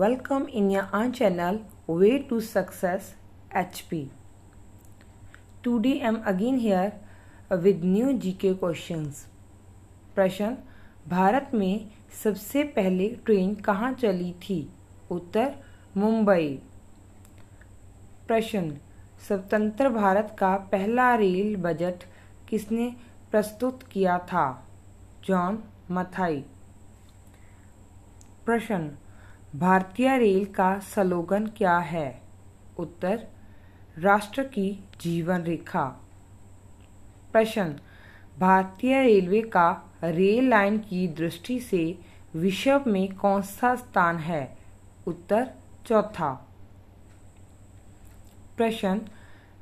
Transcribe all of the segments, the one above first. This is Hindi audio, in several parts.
Welcome in your own channel Way to Success HP. Today I am again here with new GK questions. प्रश्न भारत में सबसे पहले ट्रेन कहाँ चली थी उत्तर मुंबई प्रश्न स्वतंत्र भारत का पहला रेल बजट किसने प्रस्तुत किया था जॉन मथाई प्रश्न भारतीय रेल का स्लोगन क्या है उत्तर राष्ट्र की जीवन रेखा प्रश्न भारतीय रेलवे का रेल लाइन की दृष्टि से विश्व में कौन सा स्थान है उत्तर चौथा प्रश्न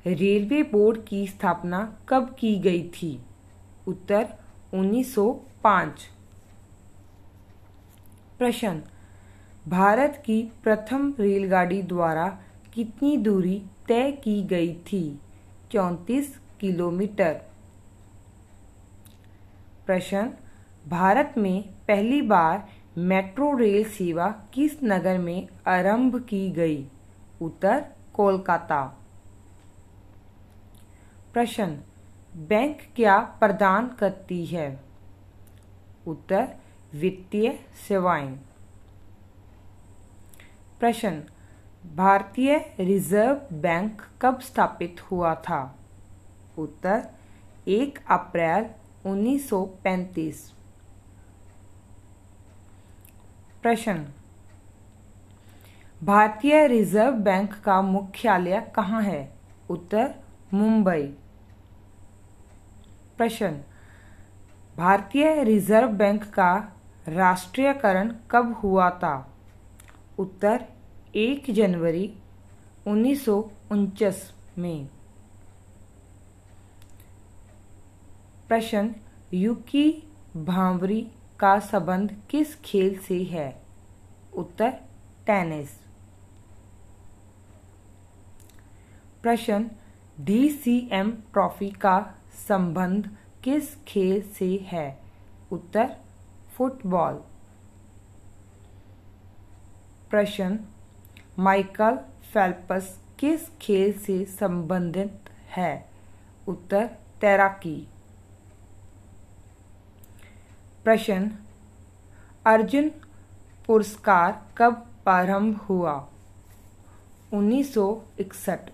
रेलवे बोर्ड की स्थापना कब की गई थी उत्तर 1905 प्रश्न भारत की प्रथम रेलगाड़ी द्वारा कितनी दूरी तय की गई थी चौंतीस किलोमीटर प्रश्न भारत में पहली बार मेट्रो रेल सेवा किस नगर में आरंभ की गई उत्तर कोलकाता प्रश्न बैंक क्या प्रदान करती है उत्तर वित्तीय सेवाएं प्रश्न भारतीय रिजर्व बैंक कब स्थापित हुआ था उत्तर एक अप्रैल 1935 प्रश्न भारतीय रिजर्व बैंक का मुख्यालय कहाँ है उत्तर मुंबई प्रश्न भारतीय रिजर्व बैंक का राष्ट्रीयकरण कब हुआ था उत्तर एक जनवरी उन्नीस में प्रश्न युकी भांवरी का संबंध किस खेल से है उत्तर टेनिस प्रश्न डीसीएम ट्रॉफी का संबंध किस खेल से है उत्तर फुटबॉल प्रश्न माइकल फेल्पस किस खेल से संबंधित है उत्तर तैराकी प्रश्न अर्जुन पुरस्कार कब प्रारंभ हुआ 1961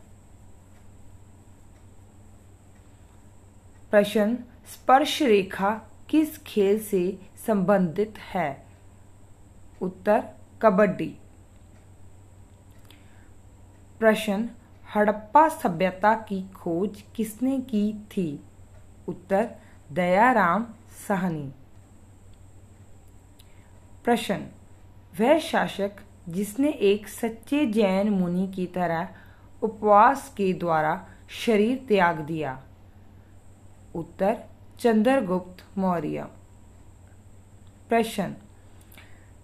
प्रश्न स्पर्श रेखा किस खेल से संबंधित है उत्तर कबड्डी प्रश्न हड़प्पा सभ्यता की खोज किसने की थी उत्तर दयाराम साहनी प्रश्न वह शासक जिसने एक सच्चे जैन मुनि की तरह उपवास के द्वारा शरीर त्याग दिया उत्तर चंद्रगुप्त मौर्य प्रश्न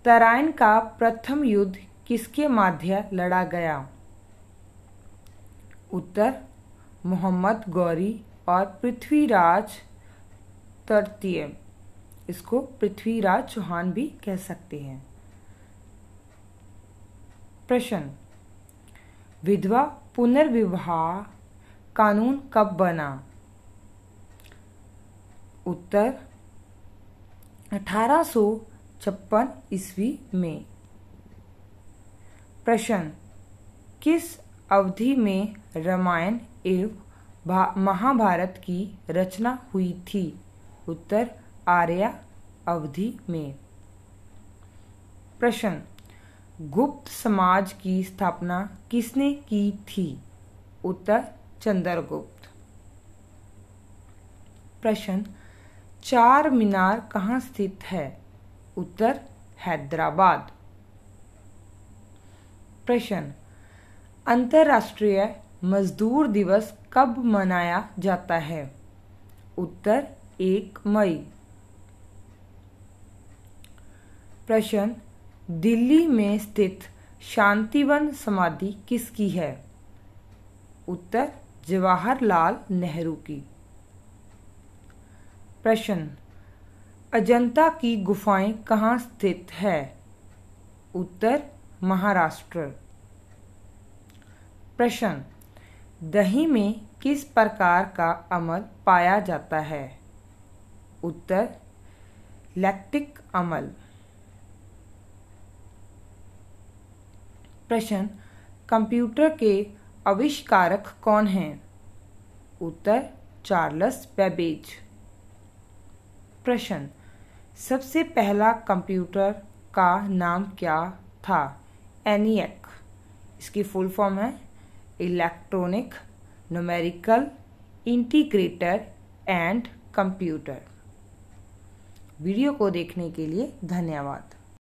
तराइन का प्रथम युद्ध किसके माध्यम लड़ा गया उत्तर मोहम्मद गौरी और पृथ्वीराज तृतीय इसको पृथ्वीराज चौहान भी कह सकते हैं प्रश्न विधवा पुनर्विवाह कानून कब बना उत्तर अठारह छप्पन ईस्वी में प्रश्न किस अवधि में रामायण एवं महाभारत की रचना हुई थी उत्तर आर्या अवधि में प्रश्न गुप्त समाज की स्थापना किसने की थी उत्तर चंद्रगुप्त प्रश्न चार मीनार कहाँ स्थित है उत्तर हैदराबाद प्रश्न अंतर्राष्ट्रीय मजदूर दिवस कब मनाया जाता है उत्तर एक मई प्रश्न दिल्ली में स्थित शांतिवन समाधि किसकी है उत्तर जवाहरलाल नेहरू की प्रश्न अजंता की गुफाएं कहाँ स्थित है उत्तर महाराष्ट्र प्रश्न दही में किस प्रकार का अमल पाया जाता है उत्तर लैक्टिक अमल प्रश्न कंप्यूटर के आविष्कारक कौन हैं उत्तर चार्ल्स बेबेज प्रश्न सबसे पहला कंप्यूटर का नाम क्या था एनियक इसकी फुल फॉर्म है electronic numerical integrator and computer video को देखने के लिए धन्यवाद